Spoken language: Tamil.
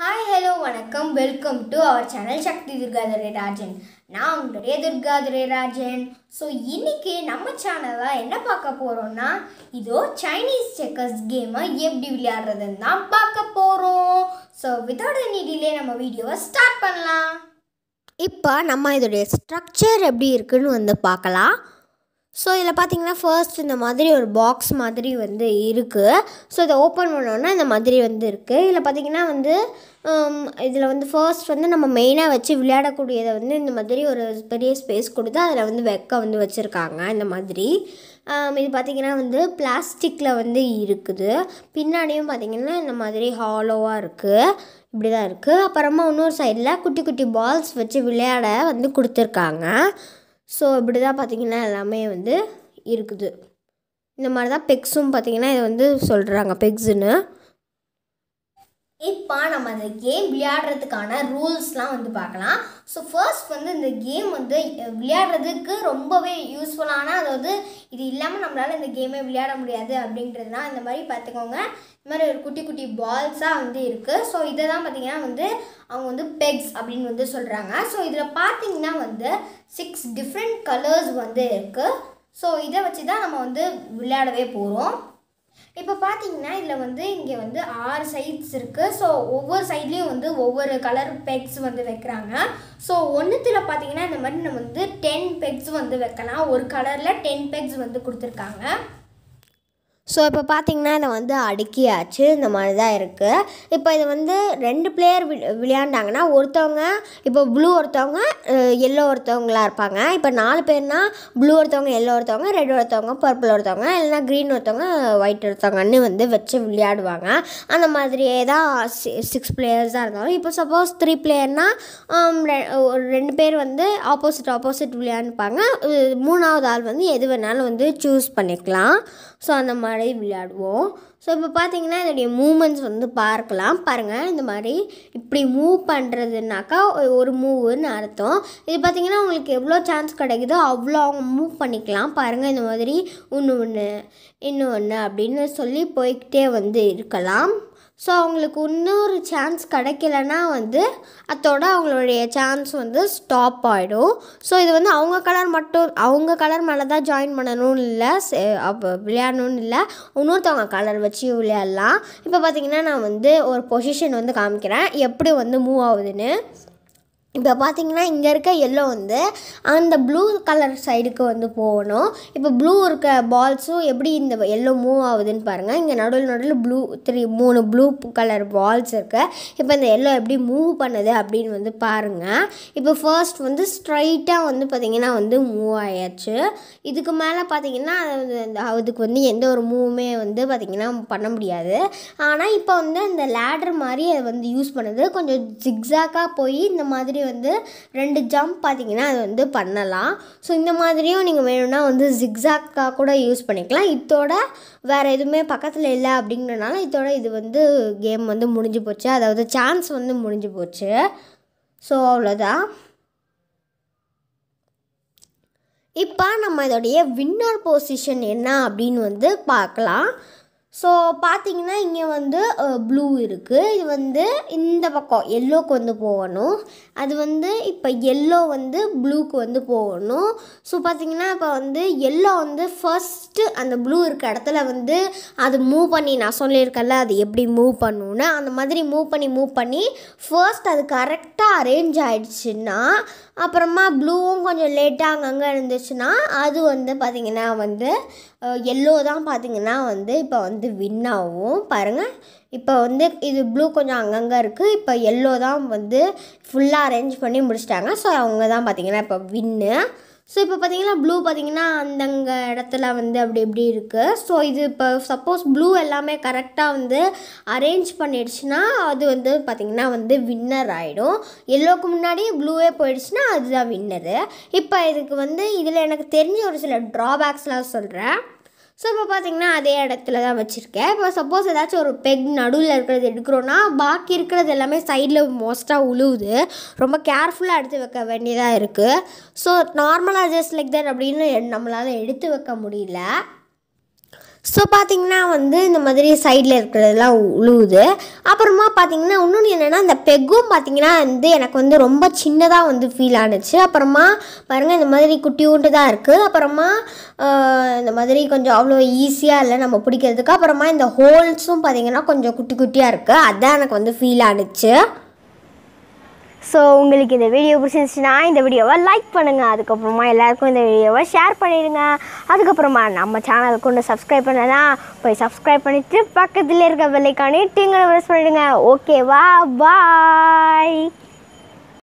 ஹாய் ஹலோ வணக்கம் welcome to our channel Sakthi Durgadurai Rajan நான் உங்களுடைய துர்காதுரை ராஜன் ஸோ இன்னைக்கு நம்ம சேனலில் என்ன பார்க்க போகிறோம்னா இதோ சைனீஸ் செக்கர்ஸ் கேமை எப்படி விளையாடுறதுன்னு தான் பார்க்க போகிறோம் ஸோ வித்தவுட் எனி டிலே நம்ம வீடியோவை ஸ்டார்ட் பண்ணலாம் இப்போ நம்ம இதோடைய ஸ்ட்ரக்சர் எப்படி இருக்குன்னு வந்து பார்க்கலாம் ஸோ இதில் பார்த்தீங்கன்னா ஃபர்ஸ்ட் இந்த மாதிரி ஒரு பாக்ஸ் மாதிரி வந்து இருக்குது ஸோ இதை ஓப்பன் பண்ணோன்னா இந்த மாதிரி வந்து இருக்குது இதில் பார்த்தீங்கன்னா வந்து um, இதில் வந்து ஃபர்ஸ்ட் வந்து நம்ம மெயினாக வச்சு விளையாடக்கூடியதை வந்து இந்த மாதிரி ஒரு பெரிய ஸ்பேஸ் கொடுத்து அதில் வந்து வெக்க வந்து வச்சுருக்காங்க இந்த மாதிரி um, இது பார்த்திங்கன்னா வந்து பிளாஸ்டிக்கில் வந்து இருக்குது பின்னாடியும் பார்த்திங்கன்னா இந்த மாதிரி ஹாலோவாக இருக்குது இப்படி தான் இருக்குது அப்புறமா இன்னொரு சைடில் குட்டி குட்டி பால்ஸ் வச்சு விளையாட வந்து கொடுத்துருக்காங்க ஸோ இப்படி தான் பார்த்திங்கன்னா எல்லாமே வந்து இருக்குது இந்த மாதிரி தான் பெக்ஸும் பார்த்திங்கன்னா இதை வந்து சொல்கிறாங்க பெக்ஸுன்னு இப்போ நம்ம அந்த கேம் விளையாடுறதுக்கான ரூல்ஸ்லாம் வந்து பார்க்கலாம் ஸோ ஃபர்ஸ்ட் வந்து இந்த கேம் வந்து விளையாடுறதுக்கு ரொம்பவே யூஸ்ஃபுல்லான அதாவது இது இல்லாமல் நம்மளால் இந்த கேமே விளையாட முடியாது அப்படின்றதுலாம் இந்த மாதிரி பார்த்துக்கோங்க இந்த மாதிரி ஒரு குட்டி குட்டி பால்ஸாக வந்து இருக்குது ஸோ இதை தான் பார்த்திங்கன்னா வந்து அவங்க வந்து பெக்ஸ் அப்படின்னு வந்து சொல்கிறாங்க ஸோ இதில் பார்த்தீங்கன்னா வந்து சிக்ஸ் டிஃப்ரெண்ட் கலர்ஸ் வந்து இருக்குது ஸோ இதை வச்சு தான் நம்ம வந்து விளையாடவே போகிறோம் இப்போ பார்த்தீங்கன்னா இதில் வந்து இங்கே வந்து ஆறு சைட்ஸ் இருக்குது ஸோ ஒவ்வொரு சைட்லேயும் வந்து ஒவ்வொரு கலர் பெக்ஸ் வந்து வைக்கிறாங்க ஸோ ஒன்றுத்தில் பார்த்தீங்கன்னா இந்த மாதிரி நம்ம வந்து டென் பெக்ஸ் வந்து வைக்கலாம் ஒரு கலரில் டென் பெக்ஸ் வந்து கொடுத்துருக்காங்க ஸோ இப்போ பார்த்தீங்கன்னா இதை வந்து அடுக்கியாச்சு இந்த மாதிரி தான் இருக்குது இப்போ இது வந்து ரெண்டு பிளேயர் வி விளையாண்டாங்கன்னா ஒருத்தவங்க இப்போ ப்ளூ ஒருத்தவங்க எல்லோ ஒருத்தவங்களாக இருப்பாங்க இப்போ நாலு பேர்னா ப்ளூ ஒருத்தவங்க எல்லோ ஒருத்தவங்க ரெட் ஒருத்தவங்க பர்பிள் ஒருத்தவங்க இல்லைனா க்ரீன் ஒருத்தவங்க ஒயிட் ஒருத்தவங்கன்னு வந்து வச்சு விளையாடுவாங்க அந்த மாதிரியே தான் சி சிக்ஸ் பிளேயர்ஸ் தான் இருந்தாலும் இப்போ சப்போஸ் த்ரீ பிளேயர்னால் ரெண்டு பேர் வந்து ஆப்போசிட் ஆப்போசிட் விளையாண்டுப்பாங்க மூணாவது ஆள் வந்து எது வேணாலும் வந்து சூஸ் பண்ணிக்கலாம் ஸோ அந்த மாதிரி மாதிரி விளையாடுவோம் ஸோ இப்போ பார்த்தீங்கன்னா இதோடைய மூமெண்ட்ஸ் வந்து பார்க்கலாம் பாருங்கள் இந்த மாதிரி இப்படி மூவ் பண்ணுறதுனாக்கா ஒரு மூவுன்னு அர்த்தம் இது பார்த்திங்கன்னா உங்களுக்கு எவ்வளோ சான்ஸ் கிடைக்குதோ அவ்வளோ அவங்க மூவ் பண்ணிக்கலாம் பாருங்கள் இந்த மாதிரி ஒன்று ஒன்று இன்னொன்று அப்படின்னு சொல்லி போய்கிட்டே வந்து இருக்கலாம் ஸோ அவங்களுக்கு இன்னொரு சான்ஸ் கிடைக்கலன்னா வந்து அதோட அவங்களுடைய சான்ஸ் வந்து ஸ்டாப் ஆகிடும் ஸோ இது வந்து அவங்க கலர் மட்டும் அவங்க கலர் மேலே தான் ஜாயின் பண்ணணும்னு இல்லை விளையாடணும்னு இல்லை இன்னொருத்தவங்க கலர் வச்சு விளையாடலாம் இப்போ பார்த்திங்கன்னா நான் வந்து ஒரு பொசிஷன் வந்து காமிக்கிறேன் எப்படி வந்து மூவ் ஆகுதுன்னு இப்போ பார்த்தீங்கன்னா இங்கே இருக்க எல்லோ வந்து அந்த ப்ளூ கலர் சைடுக்கு வந்து போகணும் இப்போ ப்ளூ இருக்க பால்ஸும் எப்படி இந்த எல்லோ மூவ் ஆகுதுன்னு பாருங்கள் இங்கே நடுவில் நடுவில் ப்ளூ த்ரீ மூணு ப்ளூ கலர் பால்ஸ் இருக்கு இப்போ இந்த எல்லோ எப்படி மூவ் பண்ணுது அப்படின்னு வந்து பாருங்கள் இப்போ ஃபர்ஸ்ட் வந்து ஸ்ட்ரைட்டாக வந்து பார்த்திங்கன்னா வந்து மூவ் ஆயாச்சு இதுக்கு மேலே பார்த்திங்கன்னா அதுக்கு வந்து எந்த ஒரு மூவுமே வந்து பார்த்திங்கன்னா பண்ண முடியாது ஆனால் இப்போ வந்து அந்த லேடர் மாதிரி அதை வந்து யூஸ் பண்ணுது கொஞ்சம் ஜிக்ஸாக்காக போய் இந்த மாதிரி வந்து ரெண்டு ஜம்ப் பார்த்தீங்கன்னா அது வந்து பண்ணலாம் ஸோ இந்த மாதிரியும் நீங்கள் வேணும்னா வந்து ஜிக்ஸாக்காக கூட யூஸ் பண்ணிக்கலாம் இதோட வேறு எதுவுமே பக்கத்தில் இல்லை அப்படிங்கிறனால இதோட இது வந்து கேம் வந்து முடிஞ்சு போச்சு அதாவது சான்ஸ் வந்து முடிஞ்சு போச்சு ஸோ அவ்வளோதான் இப்போ நம்ம இதோடைய வின்னர் பொசிஷன் என்ன அப்படின்னு வந்து பார்க்கலாம் ஸோ பார்த்தீங்கன்னா இங்கே வந்து ப்ளூ இருக்குது இது வந்து இந்த பக்கம் எல்லோக்கு வந்து போகணும் அது வந்து இப்போ எல்லோ வந்து ப்ளூக்கு வந்து போகணும் ஸோ பார்த்திங்கன்னா இப்போ வந்து எல்லோ வந்து ஃபஸ்ட்டு அந்த ப்ளூ இருக்க இடத்துல வந்து அது மூவ் பண்ணி நான் சொல்லியிருக்கல அது எப்படி மூவ் பண்ணுன்னு அந்த மாதிரி மூவ் பண்ணி மூவ் பண்ணி ஃபர்ஸ்ட் அது கரெக்டாக அரேஞ்ச் ஆகிடுச்சுன்னா அப்புறமா ப்ளூவும் கொஞ்சம் லேட்டாக அங்கங்கே இருந்துச்சுன்னா அது வந்து பார்த்திங்கன்னா வந்து எல்லோ தான் பார்த்திங்கன்னா வந்து இப்போ வந்து வின் ஆகும் பாருங்கள் இப்போ வந்து இது ப்ளூ கொஞ்சம் அங்கங்கே இருக்குது இப்போ எல்லோ தான் வந்து ஃபுல்லாக அரேஞ்ச் பண்ணி முடிச்சிட்டாங்க ஸோ அவங்க தான் பார்த்திங்கன்னா இப்போ வின்னு ஸோ இப்போ பார்த்தீங்கன்னா ப்ளூ பார்த்தீங்கன்னா அந்தங்க இடத்துல வந்து அப்படி இப்படி இருக்குது ஸோ இது இப்போ சப்போஸ் ப்ளூ எல்லாமே கரெக்டாக வந்து அரேஞ்ச் பண்ணிடுச்சுன்னா அது வந்து பார்த்திங்கன்னா வந்து வின்னர் ஆகிடும் எல்லோக்கு முன்னாடி ப்ளூவே போயிடுச்சுன்னா அதுதான் வின்னரு இப்போ இதுக்கு வந்து இதில் எனக்கு தெரிஞ்ச ஒரு சில ட்ராபேக்ஸ்லாம் சொல்கிறேன் ஸோ இப்போ பார்த்திங்கன்னா அதே இடத்துல தான் வச்சுருக்கேன் இப்போ சப்போஸ் ஏதாச்சும் ஒரு பெக் நடுவில் இருக்கிறது எடுக்கிறோன்னா பாக்கி இருக்கிறது எல்லாமே சைடில் மோஸ்ட்டாக உழுவுது ரொம்ப கேர்ஃபுல்லாக எடுத்து வைக்க வேண்டியதாக இருக்குது ஸோ நார்மலாக ஜஸ்ட் லைக் தட் அப்படின்னு நம்மளால் எடுத்து வைக்க முடியல ஸோ பார்த்திங்கன்னா வந்து இந்த மாதிரி சைடில் இருக்கிறதெல்லாம் உழுவுது அப்புறமா பார்த்திங்கன்னா இன்னொன்று என்னென்னா இந்த பெக்கும் பார்த்திங்கன்னா வந்து எனக்கு வந்து ரொம்ப சின்னதாக வந்து ஃபீல் ஆனுச்சு அப்புறமா பாருங்கள் இந்த மாதிரி குட்டியூண்டு தான் இருக்குது அப்புறமா இந்த மாதிரி கொஞ்சம் அவ்வளோ ஈஸியாக இல்லை நம்ம பிடிக்கிறதுக்கு அப்புறமா இந்த ஹோல்ஸும் பார்த்திங்கன்னா கொஞ்சம் குட்டி குட்டியாக இருக்குது அதுதான் எனக்கு வந்து ஃபீல் ஆனுச்சு ஸோ உங்களுக்கு இந்த வீடியோ பிடிச்சிருந்துச்சுன்னா இந்த வீடியோவை லைக் பண்ணுங்கள் அதுக்கப்புறமா எல்லாேருக்கும் இந்த வீடியோவை ஷேர் பண்ணிடுங்க அதுக்கப்புறமா நம்ம சேனலுக்கு ஒன்று சப்ஸ்கிரைப் பண்ணலாம் போய் சப்ஸ்கிரைப் பண்ணிவிட்டு பக்கத்தில் இருக்க வெள்ளைக்கானே டீங்களை ப்ரெஸ் பண்ணிவிடுங்க ஓகேவா பாய்